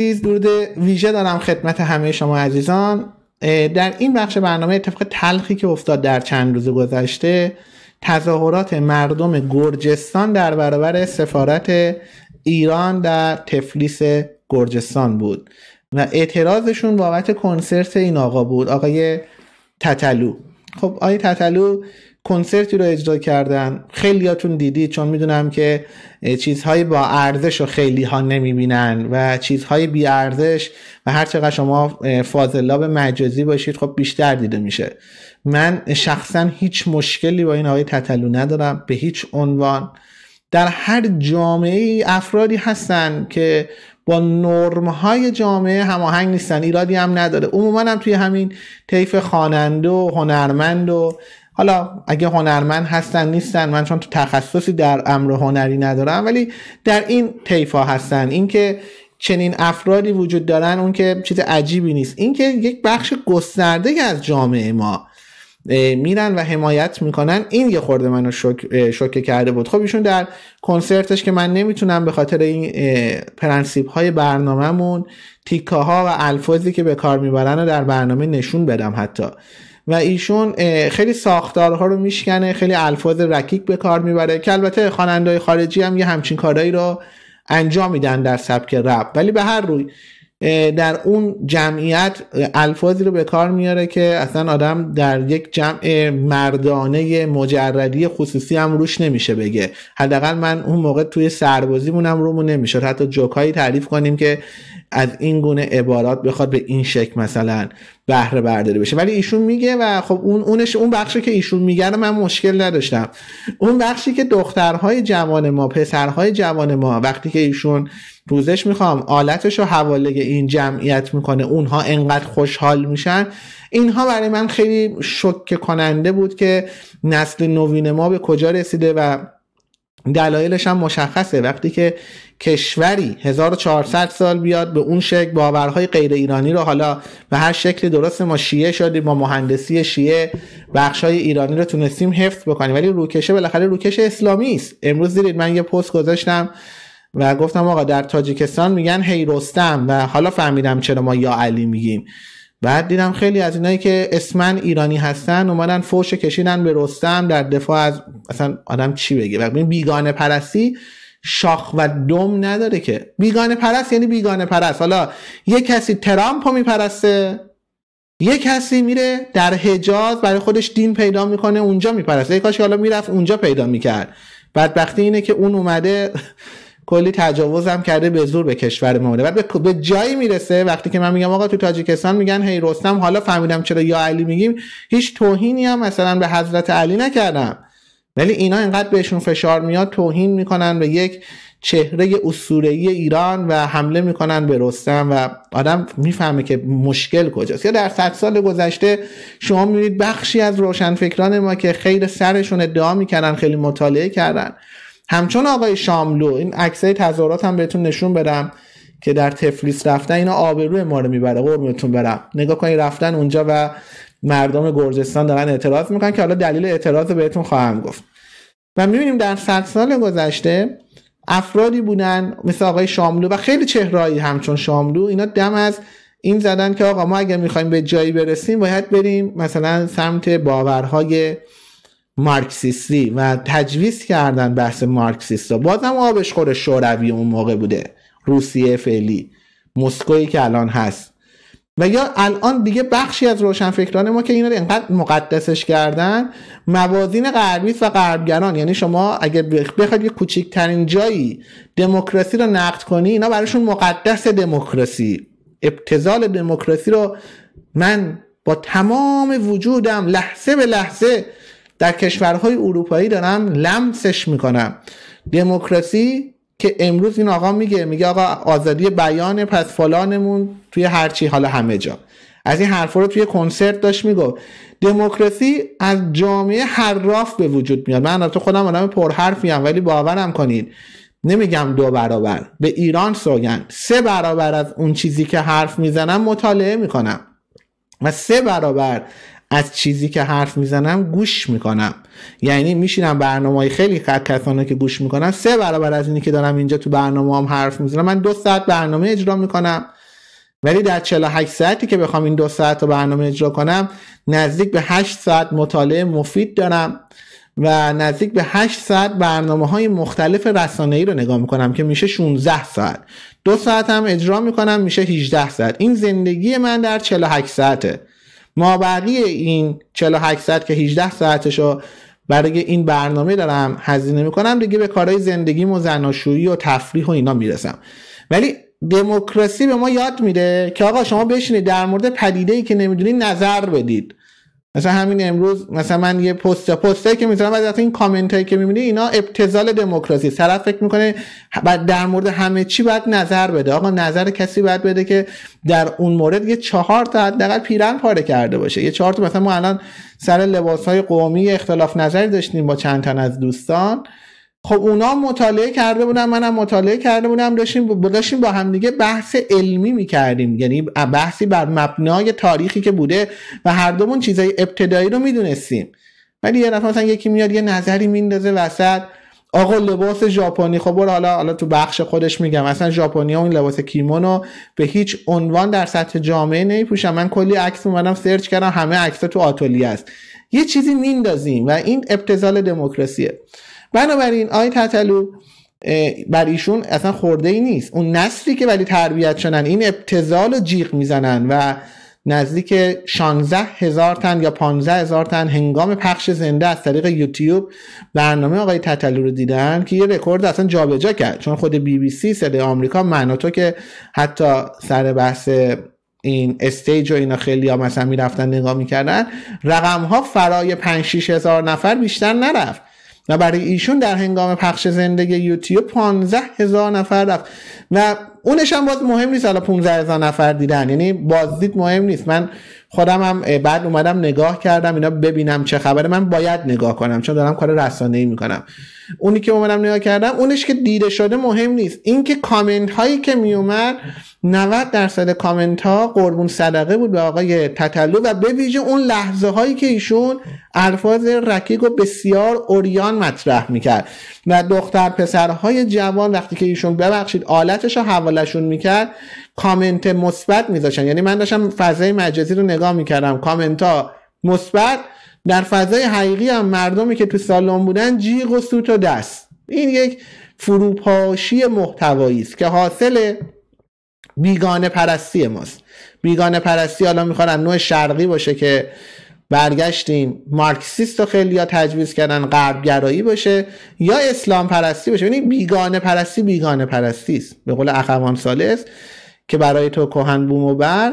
عزیز درود ویژه دارم خدمت همه شما عزیزان در این بخش برنامه اتفاق تلخی که افتاد در چند روز گذشته تظاهرات مردم گرجستان در برابر سفارت ایران در تفلیس گرجستان بود و اعتراضشون بابت کنسرت این آقا بود آقای تتلو خب آقای تتلو کنسرتی رو اجرا کردن خیلیاتون دیدید چون میدونم که چیزهای با ارزش رو خیلی ها نمیبینن و چیزهای بی ارزش و هر چقدر شما فاضلاب مجازی باشید خب بیشتر دیده میشه من شخصا هیچ مشکلی با این آقای تتلو ندارم به هیچ عنوان در هر جامعه افرادی هستن که با نرم های جامعه هماهنگ نیستن ایرادی هم نداره عموما هم توی همین طیف خواننده و هنرمند و حالا اگه هنرمند هستن نیستن من چون تو تخصصی در امر هنری ندارم ولی در این تیفا هستن اینکه چنین افرادی وجود دارن اون که چیز عجیبی نیست اینکه یک بخش گسترده از جامعه ما میرن و حمایت میکنن این یه خورده منو شوکه کرده بود خب ایشون در کنسرتش که من نمیتونم به خاطر این پرنسیپ های برنامهمون تیکه ها و الفاظی که به کار میبرن رو در برنامه نشون بدم حتی و ایشون خیلی ساختارها رو میشکنه خیلی الفاظ رکیک به کار میبره که البته خواننده‌های خارجی هم یه همچین کارایی رو انجام میدن در سبک رب ولی به هر روی در اون جمعیت الفاظی رو به کار میاره که اصلا آدم در یک جمع مردانه مجردی خصوصی هم روش نمیشه بگه حداقل من اون موقع توی سربازی مونم رومون نمیشد حتی جوکایی تعریف کنیم که از این گونه عبارات بخواد به این شکل مثلا بهره برداری بشه ولی ایشون میگه و خب اون اونش اون بخشی که ایشون میگه من مشکل نداشتم اون بخشی که دخترهای جوان ما پسرهای جوان ما وقتی که ایشون روزش میخوام آلتش رو حواله این جمعیت میکنه اونها انقدر خوشحال میشن اینها برای من خیلی شک کننده بود که نسل نوین ما به کجا رسیده و دلایلش هم مشخصه وقتی که کشوری 1400 سال بیاد به اون شکل باورهای غیر ایرانی رو حالا به هر شکلی درست ما شیعه شدیم با مهندسی شیعه بخشای ایرانی رو تونستیم حفظ بکنیم ولی روکشه بالاخره روکش اسلامی است امروز دیدید من یه پست گذاشتم و گفتم آقا در تاجیکستان میگن هی رستم و حالا فهمیدم چرا ما یا علی میگیم بعد دیدم خیلی از اینایی که اسمن ایرانی هستن اومدن فوش کشیدن به رستم در دفاع از اصلا آدم چی بگه بیگانه پرستی شاخ و دم نداره که بیگانه پرست یعنی بیگانه پرست حالا یه کسی ترامپ رو میپرسته یه کسی میره در حجاز برای خودش دین پیدا میکنه اونجا میپرسته یه کاش حالا میرفت اونجا پیدا میکرد بدبختی اینه که اون اومده کلی تجاوز هم کرده به زور به کشور ما بعد به جایی میرسه وقتی که من میگم آقا تو تاجیکستان میگن هی رستم حالا فهمیدم چرا یا علی میگیم هیچ توهینی هم مثلا به حضرت علی نکردم ولی اینا اینقدر بهشون فشار میاد توهین میکنن به یک چهره اصوره ای ایران و حمله میکنن به رستم و آدم میفهمه که مشکل کجاست یا در صد سال گذشته شما میبینید بخشی از روشنفکران ما که خیلی سرشون ادعا میکردن خیلی مطالعه کردن همچون آقای شاملو این عکسای تظاهرات هم بهتون نشون بدم که در تفلیس رفتن اینا آبروی ما رو میبره قربونتون برم نگاه کنید رفتن اونجا و مردم گرجستان دارن اعتراض میکنن که حالا دلیل اعتراض بهتون خواهم گفت و میبینیم در صد سال گذشته افرادی بودن مثل آقای شاملو و خیلی چهرهایی همچون شاملو اینا دم از این زدن که آقا ما اگر میخوایم به جایی برسیم باید بریم مثلا سمت باورهای مارکسیستی و تجویز کردن بحث مارکسیستا بازم آبش خور شوروی اون موقع بوده روسیه فعلی مسکوی که الان هست و یا الان دیگه بخشی از روشنفکران ما که این رو انقدر مقدسش کردن موازین غربی و غربگران یعنی شما اگر بخواید یه کوچکترین جایی دموکراسی رو نقد کنی اینا براشون مقدس دموکراسی ابتزال دموکراسی رو من با تمام وجودم لحظه به لحظه در کشورهای اروپایی دارن لمسش میکنن دموکراسی که امروز این آقا میگه میگه آقا آزادی بیان پس فلانمون توی هرچی حالا همه جا از این حرفا رو توی کنسرت داشت میگفت دموکراسی از جامعه حراف به وجود میاد من البته خودم آدم پرحرفی ام ولی باورم کنید نمیگم دو برابر به ایران سوگن سه برابر از اون چیزی که حرف میزنم مطالعه میکنم و سه برابر از چیزی که حرف میزنم گوش میکنم یعنی میشینم برنامه های خیلی کسانه که گوش میکنم سه برابر از اینی که دارم اینجا تو برنامه هم حرف میزنم من دو ساعت برنامه اجرا میکنم ولی در 48 ساعتی که بخوام این دو ساعت رو برنامه اجرا کنم نزدیک به 8 ساعت مطالعه مفید دارم و نزدیک به 8 ساعت برنامه های مختلف رسانه ای رو نگاه میکنم که میشه 16 ساعت دو ساعت هم اجرا میکنم میشه 18 ساعت این زندگی من در 48 ساعته مابقی این 48 ساعت که 18 ساعتشو برای این برنامه دارم هزینه میکنم دیگه به کارهای زندگیم و زناشویی و تفریح و اینا میرسم ولی دموکراسی به ما یاد میده که آقا شما بشینید در مورد پدیده ای که نمیدونید نظر بدید مثلا همین امروز مثلا من یه پست پسته که میذارم بعد از این کامنت هایی که میبینی اینا ابتزال دموکراسی طرف فکر میکنه بعد در مورد همه چی باید نظر بده آقا نظر کسی باید بده که در اون مورد یه چهار تا حداقل پیرن پاره کرده باشه یه چهار تا مثلا ما الان سر لباس های قومی اختلاف نظری داشتیم با چند تن از دوستان خب اونا مطالعه کرده بودن منم مطالعه کرده بودم داشتیم با داشتیم با همدیگه بحث علمی میکردیم یعنی بحثی بر مبنای تاریخی که بوده و هر دومون چیزای ابتدایی رو میدونستیم ولی یه نفر مثلا یکی میاد یه نظری میندازه وسط آقا لباس ژاپنی خب برو حالا حالا تو بخش خودش میگم اصلا ژاپنی اون لباس کیمونو به هیچ عنوان در سطح جامعه نمیپوشن من کلی عکس اومدم سرچ کردم همه عکس تو آتلیه است یه چیزی میندازیم و این ابتزال دموکراسیه بنابراین آی تتلو بر ایشون اصلا خورده ای نیست اون نسلی که ولی تربیت شدن این ابتزال و جیغ میزنن و نزدیک 16 هزار تن یا 15 هزار تن هنگام پخش زنده از طریق یوتیوب برنامه آقای تتلو رو دیدن که یه رکورد اصلا جابجا جا کرد چون خود بی بی سی صدای آمریکا معناتو که حتی سر بحث این استیج و اینا خیلی ها مثلا میرفتن نگاه میکردن رقم ها فرای 5 6 هزار نفر بیشتر نرفت و برای ایشون در هنگام پخش زندگی یوتیوب 15 هزار نفر رفت و اونش هم باز مهم نیست حالا 15 هزار نفر دیدن یعنی بازدید مهم نیست من خودم هم بعد اومدم نگاه کردم اینا ببینم چه خبره من باید نگاه کنم چون دارم کار ای میکنم اونی که اومدم نگاه کردم اونش که دیده شده مهم نیست اینکه کامنت هایی که میومد 90 درصد کامنت ها قربون صدقه بود به آقای تطلو و به ویژه اون لحظه هایی که ایشون الفاظ رکیگ و بسیار اوریان مطرح میکرد و دختر پسرهای جوان وقتی که ایشون ببخشید آلتش رو حوالشون میکرد کامنت مثبت میذاشن یعنی من داشتم فضای مجازی رو نگاه میکردم کامنت ها مثبت در فضای حقیقی هم مردمی که تو سالن بودن جیغ و سوت و دست این یک فروپاشی محتوایی است که حاصل بیگانه پرستی ماست بیگانه پرستی حالا میخوان نوع شرقی باشه که برگشتیم مارکسیست رو خیلی یا تجویز کردن غربگرایی باشه یا اسلام پرستی باشه یعنی بیگانه پرستی بیگانه پرستی است به قول اخوان سالس که برای تو کهن بوم و بر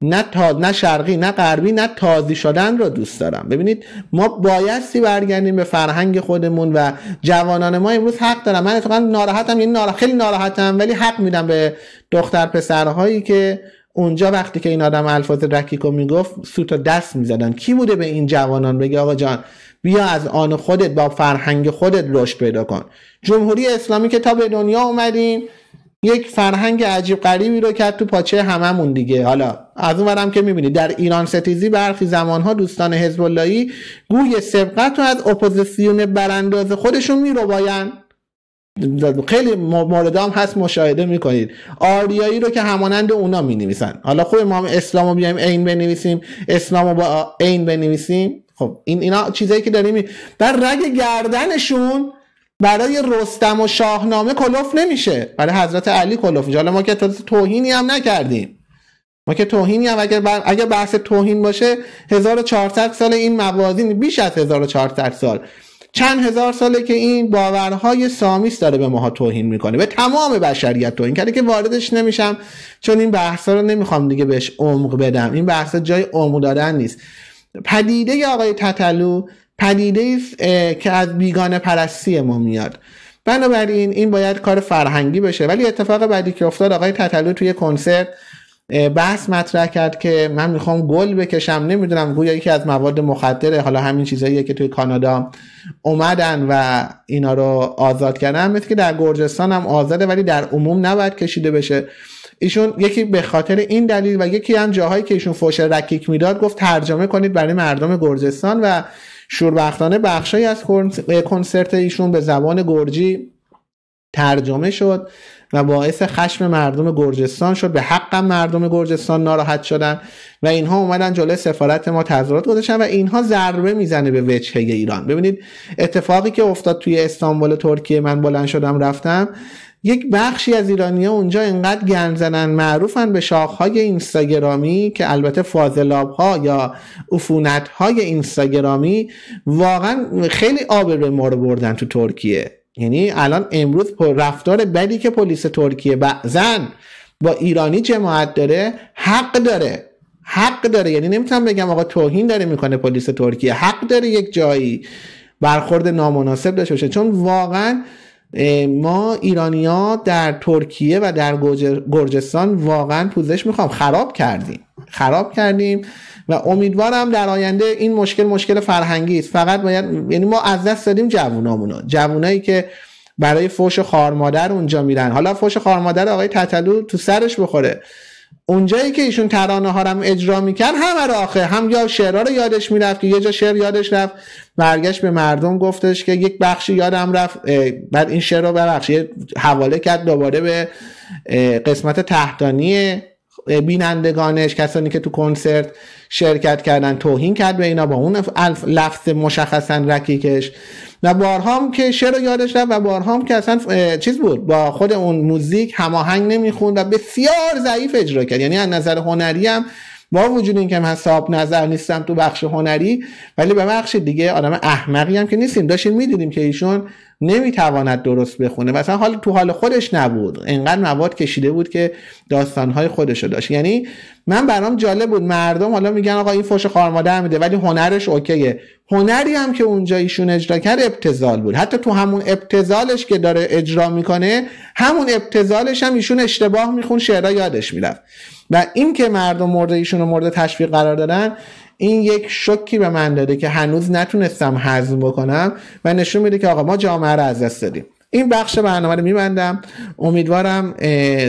نه, تا... نه شرقی نه غربی نه تازی شدن را دوست دارم ببینید ما بایستی برگردیم به فرهنگ خودمون و جوانان ما امروز حق دارم من اتفاقا ناراحتم یعنی خیلی ناراحتم ولی حق میدم به دختر پسرهایی که اونجا وقتی که این آدم الفاظ رکیکو میگفت سوتا دست میزدن کی بوده به این جوانان بگی آقا جان بیا از آن خودت با فرهنگ خودت رشد پیدا کن جمهوری اسلامی که تا به دنیا اومدیم یک فرهنگ عجیب غریبی رو کرد تو پاچه هممون دیگه حالا از اونورم که میبینید در ایران ستیزی برخی زمانها دوستان حزب گوی سبقت رو از اپوزیسیون برانداز خودشون باین خیلی مورد هست مشاهده میکنید آریایی رو که همانند اونا مینویسن حالا خوب ما هم اسلام رو بیایم عین بنویسیم اسلام رو با عین بنویسیم خب این اینا چیزایی که داریم در رگ گردنشون برای رستم و شاهنامه کلوف نمیشه برای حضرت علی کلوف حالا ما که توهینی هم نکردیم ما که توهینی هم اگر, اگر بحث توهین باشه 1400 سال این موازین بیش از 1400 سال چند هزار ساله که این باورهای سامیس داره به ماها توهین میکنه به تمام بشریت توهین کرده که واردش نمیشم چون این بحثا رو نمیخوام دیگه بهش عمق بدم این بحث جای عمق دادن نیست پدیده ی آقای تتلو پدیده که از بیگانه پرستی ما میاد بنابراین این باید کار فرهنگی بشه ولی اتفاق بعدی که افتاد آقای تطلو توی کنسرت بحث مطرح کرد که من میخوام گل بکشم نمیدونم گویا یکی از مواد مخدره حالا همین چیزاییه که توی کانادا اومدن و اینا رو آزاد کردن مثل که در گرجستان هم آزاده ولی در عموم نباید کشیده بشه ایشون یکی به خاطر این دلیل و یکی هم جاهایی که ایشون فوش رکیک میداد گفت ترجمه کنید برای مردم گرجستان و شوربختانه بخشی از کنسرت ایشون به زبان گرجی ترجمه شد و باعث خشم مردم گرجستان شد به حقم مردم گرجستان ناراحت شدن و اینها اومدن جلوی سفارت ما تظاهرات گذاشتن و اینها ضربه میزنه به وجهه ایران ببینید اتفاقی که افتاد توی استانبول ترکیه من بلند شدم رفتم یک بخشی از ایرانیا اونجا انقدر گنزنن زنن معروفن به شاخهای اینستاگرامی که البته فاضلاب ها یا عفونت های اینستاگرامی واقعا خیلی آب ما رو بردن تو ترکیه یعنی الان امروز رفتار بدی که پلیس ترکیه بعضا با ایرانی جماعت داره حق داره حق داره یعنی نمیتونم بگم آقا توهین داره میکنه پلیس ترکیه حق داره یک جایی برخورد نامناسب داشته باشه چون واقعا ما ایرانیا در ترکیه و در گرجستان واقعا پوزش میخوام خراب کردیم خراب کردیم و امیدوارم در آینده این مشکل مشکل فرهنگی است فقط باید یعنی ما از دست دادیم جوونامونو جوونایی که برای فوش خارمادر اونجا میرن حالا فوش خارمادر آقای تتلو تو سرش بخوره اونجایی که ایشون ترانه ها رو اجرا میکرد همه رو آخه هم یا شعرها رو یادش میرفت که یه جا شعر یادش رفت برگشت به مردم گفتش که یک بخشی یادم رفت بعد این شعر رو ببخشید حواله کرد دوباره به قسمت تحتانی بینندگانش کسانی که تو کنسرت شرکت کردن توهین کرد به اینا با اون لفظ مشخصا رکیکش و بارها هم که شعر یادش رفت و بارها هم که اصلا چیز بود با خود اون موزیک هماهنگ نمیخوند و بسیار ضعیف اجرا کرد یعنی از نظر هنری هم با وجود اینکه من صاحب نظر نیستم تو بخش هنری ولی به بخش دیگه آدم احمقی هم که نیستیم داشتیم میدیدیم که ایشون نمیتواند درست بخونه مثلا حال تو حال خودش نبود انقدر مواد کشیده بود که داستانهای خودش رو داشت یعنی من برام جالب بود مردم حالا میگن آقا این فوش خارماده میده ولی هنرش اوکیه هنری هم که اونجا ایشون اجرا کرد ابتزال بود حتی تو همون ابتزالش که داره اجرا میکنه همون ابتزالش هم ایشون اشتباه میخون شعرها یادش میرفت و این که مردم مورد ایشون رو مورد تشویق قرار دادن این یک شوکی به من داده که هنوز نتونستم هضم بکنم و نشون میده که آقا ما جامعه رو از دست دادیم این بخش برنامه رو میبندم امیدوارم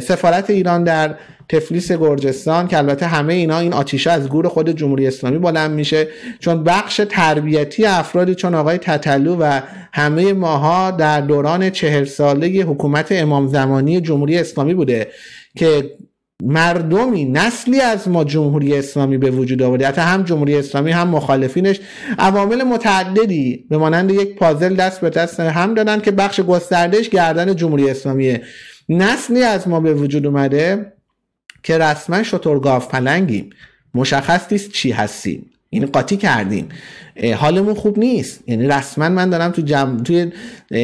سفارت ایران در تفلیس گرجستان که البته همه اینا این آتیشه از گور خود جمهوری اسلامی بلند میشه چون بخش تربیتی افرادی چون آقای تطلو و همه ماها در دوران چهر ساله حکومت امام زمانی جمهوری اسلامی بوده که مردمی نسلی از ما جمهوری اسلامی به وجود آورده حتی هم جمهوری اسلامی هم مخالفینش عوامل متعددی به مانند یک پازل دست به دست هم دادن که بخش گستردهش گردن جمهوری اسلامیه نسلی از ما به وجود اومده که رسما شترگاف پلنگیم مشخص نیست چی هستیم یعنی قاطی کردیم حالمون خوب نیست یعنی رسما من دارم تو توی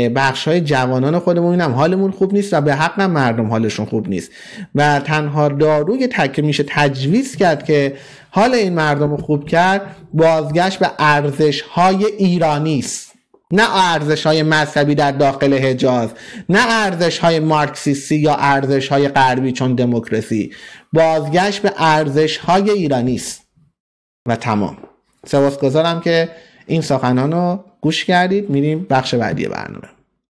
بخش های جوانان خودمون اینم حالمون خوب نیست و به حق مردم حالشون خوب نیست و تنها داروی تک میشه تجویز کرد که حال این مردم رو خوب کرد بازگشت به ارزش های ایرانی است نه ارزش های مذهبی در داخل حجاز نه ارزش های مارکسیستی یا ارزش های غربی چون دموکراسی بازگشت به ارزش های ایرانی است و تمام سپاسگزارم که این سخنان رو گوش کردید میریم بخش بعدی برنامه